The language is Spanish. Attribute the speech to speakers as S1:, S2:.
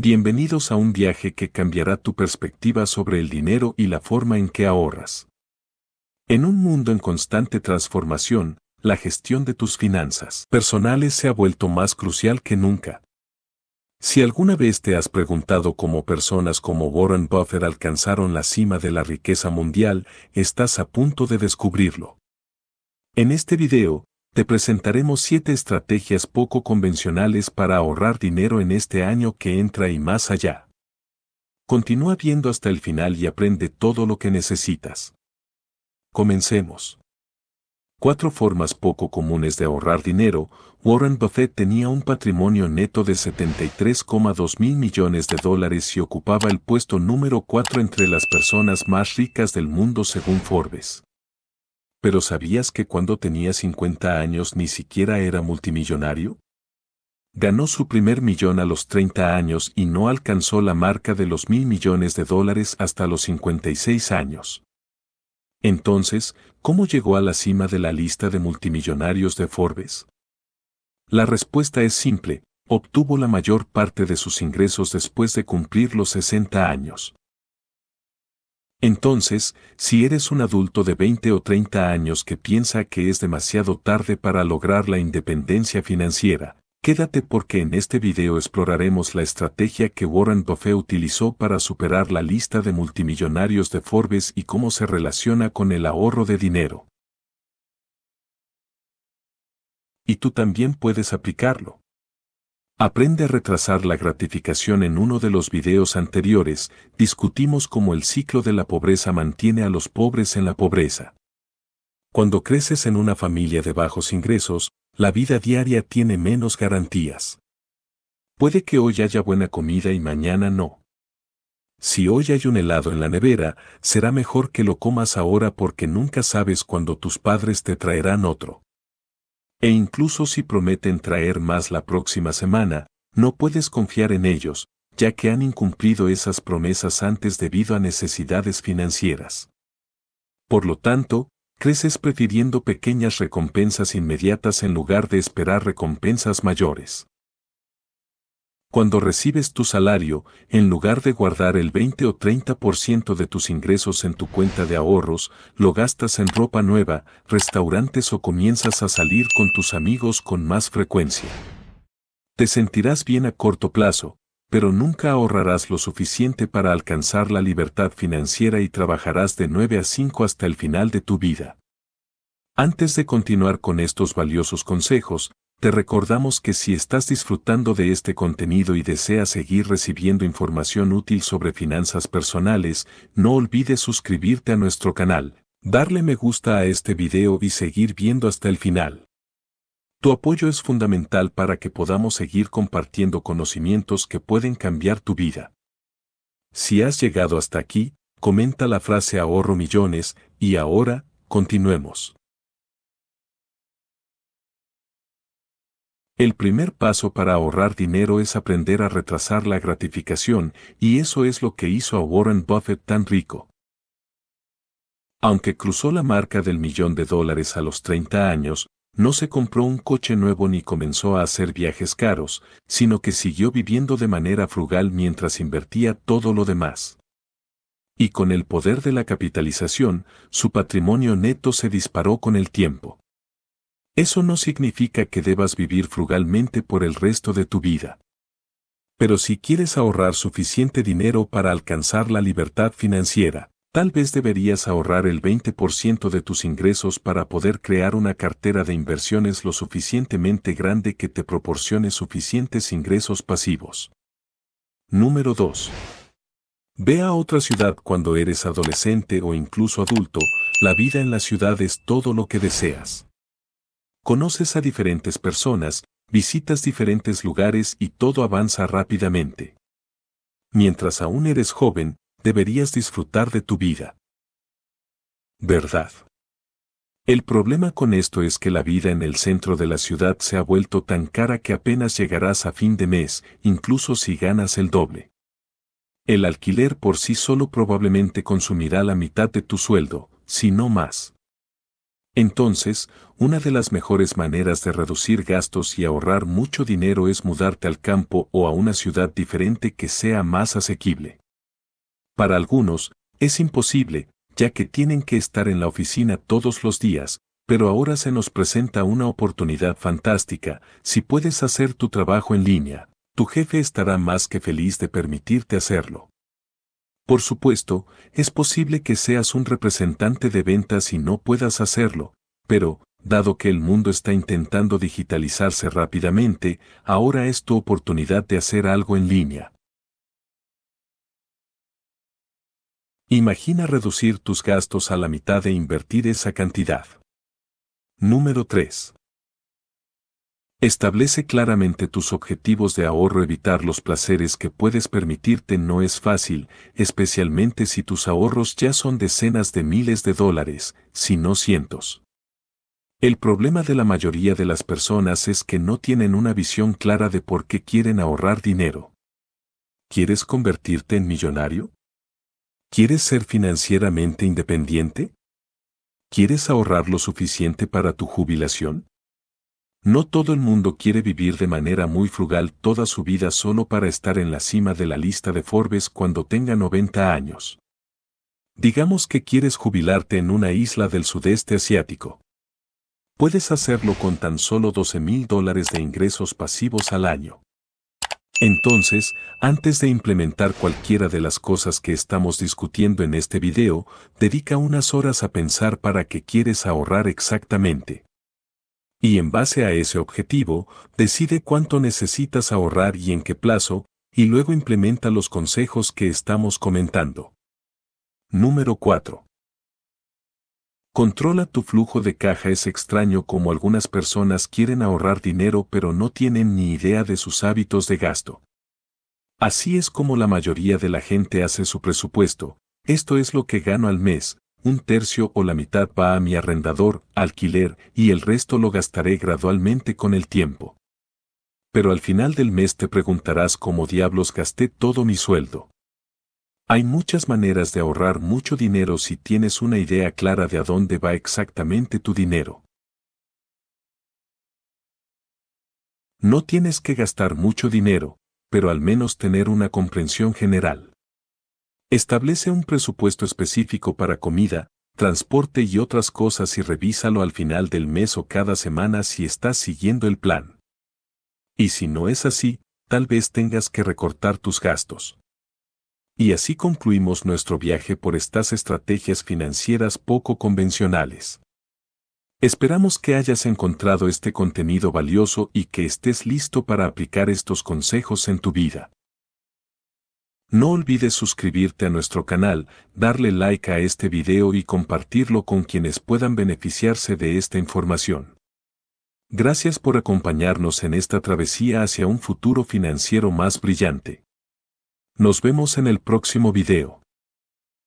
S1: Bienvenidos a un viaje que cambiará tu perspectiva sobre el dinero y la forma en que ahorras. En un mundo en constante transformación, la gestión de tus finanzas personales se ha vuelto más crucial que nunca. Si alguna vez te has preguntado cómo personas como Warren Buffett alcanzaron la cima de la riqueza mundial, estás a punto de descubrirlo. En este video, te presentaremos 7 estrategias poco convencionales para ahorrar dinero en este año que entra y más allá. Continúa viendo hasta el final y aprende todo lo que necesitas. Comencemos. Cuatro formas poco comunes de ahorrar dinero, Warren Buffett tenía un patrimonio neto de 73,2 mil millones de dólares y ocupaba el puesto número 4 entre las personas más ricas del mundo según Forbes. ¿Pero sabías que cuando tenía 50 años ni siquiera era multimillonario? Ganó su primer millón a los 30 años y no alcanzó la marca de los mil millones de dólares hasta los 56 años. Entonces, ¿cómo llegó a la cima de la lista de multimillonarios de Forbes? La respuesta es simple, obtuvo la mayor parte de sus ingresos después de cumplir los 60 años. Entonces, si eres un adulto de 20 o 30 años que piensa que es demasiado tarde para lograr la independencia financiera, quédate porque en este video exploraremos la estrategia que Warren Buffett utilizó para superar la lista de multimillonarios de Forbes y cómo se relaciona con el ahorro de dinero. Y tú también puedes aplicarlo. Aprende a retrasar la gratificación en uno de los videos anteriores, discutimos cómo el ciclo de la pobreza mantiene a los pobres en la pobreza. Cuando creces en una familia de bajos ingresos, la vida diaria tiene menos garantías. Puede que hoy haya buena comida y mañana no. Si hoy hay un helado en la nevera, será mejor que lo comas ahora porque nunca sabes cuándo tus padres te traerán otro. E incluso si prometen traer más la próxima semana, no puedes confiar en ellos, ya que han incumplido esas promesas antes debido a necesidades financieras. Por lo tanto, creces prefiriendo pequeñas recompensas inmediatas en lugar de esperar recompensas mayores. Cuando recibes tu salario, en lugar de guardar el 20 o 30% de tus ingresos en tu cuenta de ahorros, lo gastas en ropa nueva, restaurantes o comienzas a salir con tus amigos con más frecuencia. Te sentirás bien a corto plazo, pero nunca ahorrarás lo suficiente para alcanzar la libertad financiera y trabajarás de 9 a 5 hasta el final de tu vida. Antes de continuar con estos valiosos consejos, te recordamos que si estás disfrutando de este contenido y deseas seguir recibiendo información útil sobre finanzas personales, no olvides suscribirte a nuestro canal, darle me gusta a este video y seguir viendo hasta el final. Tu apoyo es fundamental para que podamos seguir compartiendo conocimientos que pueden cambiar tu vida. Si has llegado hasta aquí, comenta la frase ahorro millones y ahora, continuemos. El primer paso para ahorrar dinero es aprender a retrasar la gratificación, y eso es lo que hizo a Warren Buffett tan rico. Aunque cruzó la marca del millón de dólares a los 30 años, no se compró un coche nuevo ni comenzó a hacer viajes caros, sino que siguió viviendo de manera frugal mientras invertía todo lo demás. Y con el poder de la capitalización, su patrimonio neto se disparó con el tiempo. Eso no significa que debas vivir frugalmente por el resto de tu vida. Pero si quieres ahorrar suficiente dinero para alcanzar la libertad financiera, tal vez deberías ahorrar el 20% de tus ingresos para poder crear una cartera de inversiones lo suficientemente grande que te proporcione suficientes ingresos pasivos. Número 2. Ve a otra ciudad cuando eres adolescente o incluso adulto, la vida en la ciudad es todo lo que deseas conoces a diferentes personas, visitas diferentes lugares y todo avanza rápidamente. Mientras aún eres joven, deberías disfrutar de tu vida. Verdad. El problema con esto es que la vida en el centro de la ciudad se ha vuelto tan cara que apenas llegarás a fin de mes, incluso si ganas el doble. El alquiler por sí solo probablemente consumirá la mitad de tu sueldo, si no más. Entonces, una de las mejores maneras de reducir gastos y ahorrar mucho dinero es mudarte al campo o a una ciudad diferente que sea más asequible. Para algunos, es imposible, ya que tienen que estar en la oficina todos los días, pero ahora se nos presenta una oportunidad fantástica, si puedes hacer tu trabajo en línea, tu jefe estará más que feliz de permitirte hacerlo. Por supuesto, es posible que seas un representante de ventas y no puedas hacerlo, pero, dado que el mundo está intentando digitalizarse rápidamente, ahora es tu oportunidad de hacer algo en línea. Imagina reducir tus gastos a la mitad e invertir esa cantidad. Número 3. Establece claramente tus objetivos de ahorro. Evitar los placeres que puedes permitirte no es fácil, especialmente si tus ahorros ya son decenas de miles de dólares, si no cientos. El problema de la mayoría de las personas es que no tienen una visión clara de por qué quieren ahorrar dinero. ¿Quieres convertirte en millonario? ¿Quieres ser financieramente independiente? ¿Quieres ahorrar lo suficiente para tu jubilación? No todo el mundo quiere vivir de manera muy frugal toda su vida solo para estar en la cima de la lista de Forbes cuando tenga 90 años. Digamos que quieres jubilarte en una isla del sudeste asiático. Puedes hacerlo con tan solo 12 mil dólares de ingresos pasivos al año. Entonces, antes de implementar cualquiera de las cosas que estamos discutiendo en este video, dedica unas horas a pensar para qué quieres ahorrar exactamente y en base a ese objetivo, decide cuánto necesitas ahorrar y en qué plazo, y luego implementa los consejos que estamos comentando. Número 4. Controla tu flujo de caja. Es extraño como algunas personas quieren ahorrar dinero pero no tienen ni idea de sus hábitos de gasto. Así es como la mayoría de la gente hace su presupuesto, esto es lo que gano al mes, un tercio o la mitad va a mi arrendador, alquiler, y el resto lo gastaré gradualmente con el tiempo. Pero al final del mes te preguntarás cómo diablos gasté todo mi sueldo. Hay muchas maneras de ahorrar mucho dinero si tienes una idea clara de a dónde va exactamente tu dinero. No tienes que gastar mucho dinero, pero al menos tener una comprensión general. Establece un presupuesto específico para comida, transporte y otras cosas y revísalo al final del mes o cada semana si estás siguiendo el plan. Y si no es así, tal vez tengas que recortar tus gastos. Y así concluimos nuestro viaje por estas estrategias financieras poco convencionales. Esperamos que hayas encontrado este contenido valioso y que estés listo para aplicar estos consejos en tu vida. No olvides suscribirte a nuestro canal, darle like a este video y compartirlo con quienes puedan beneficiarse de esta información. Gracias por acompañarnos en esta travesía hacia un futuro financiero más brillante. Nos vemos en el próximo video.